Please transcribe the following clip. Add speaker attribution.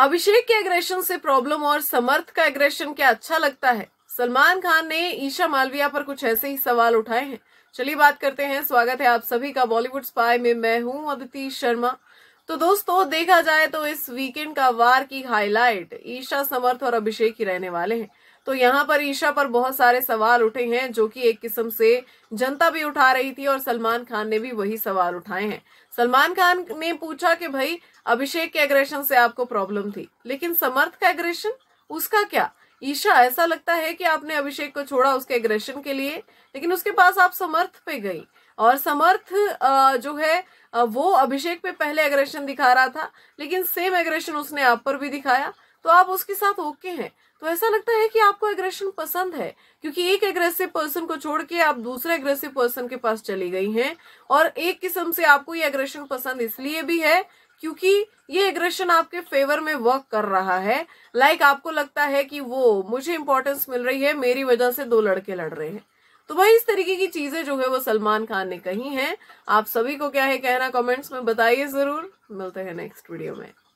Speaker 1: अभिषेक के एग्रेशन से प्रॉब्लम और समर्थ का एग्रेशन क्या अच्छा लगता है सलमान खान ने ईशा मालविया पर कुछ ऐसे ही सवाल उठाए हैं चलिए बात करते हैं स्वागत है आप सभी का बॉलीवुड स्पाई में मैं हूं अदिति शर्मा तो दोस्तों देखा जाए तो इस वीकेंड का वार की हाईलाइट ईशा समर्थ और अभिषेक ही रहने वाले हैं तो यहाँ पर ईशा पर बहुत सारे सवाल उठे हैं जो कि एक किस्म से जनता भी उठा रही थी और सलमान खान ने भी वही सवाल उठाए हैं सलमान खान ने पूछा कि भाई अभिषेक के एग्रेशन से आपको प्रॉब्लम थी लेकिन समर्थ का एग्रेशन उसका क्या ईशा ऐसा लगता है कि आपने अभिषेक को छोड़ा उसके एग्रेशन के लिए लेकिन उसके पास आप समर्थ पे गई और समर्थ जो है वो अभिषेक पे पहले एग्रेशन दिखा रहा था लेकिन सेम एग्रेशन उसने आप पर भी दिखाया तो आप उसके साथ ओके हैं तो ऐसा लगता है कि आपको एग्रेशन पसंद है क्योंकि एक एग्रेसिव पर्सन को छोड़ के आप दूसरे एग्रेसिव पर्सन के पास चली गई हैं और एक किस्म से आपको ये एग्रेशन पसंद इसलिए भी है क्योंकि ये एग्रेशन आपके फेवर में वर्क कर रहा है लाइक like आपको लगता है कि वो मुझे इंपॉर्टेंस मिल रही है मेरी वजह से दो लड़के लड़ रहे हैं तो वही इस तरीके की चीजें जो है वो सलमान खान ने कही हैं आप सभी को क्या है कहना
Speaker 2: कमेंट्स में बताइए जरूर मिलते हैं नेक्स्ट वीडियो में